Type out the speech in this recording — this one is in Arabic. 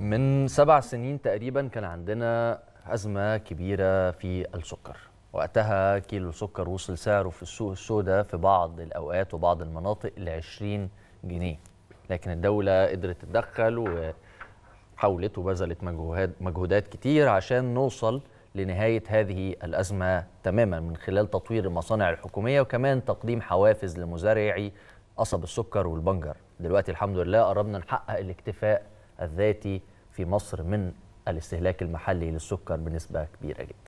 من سبع سنين تقريبا كان عندنا أزمة كبيرة في السكر وقتها كيلو السكر وصل سعره في السوق السوداء في بعض الأوقات وبعض المناطق ل 20 جنيه لكن الدولة قدرت تتدخل وحاولت وبذلت مجهودات مجهودات كتير عشان نوصل لنهاية هذه الأزمة تماما من خلال تطوير المصانع الحكومية وكمان تقديم حوافز لمزارعي قصب السكر والبنجر دلوقتي الحمد لله قربنا نحقق الاكتفاء الذاتي في مصر من الاستهلاك المحلي للسكر بنسبة كبيرة جدا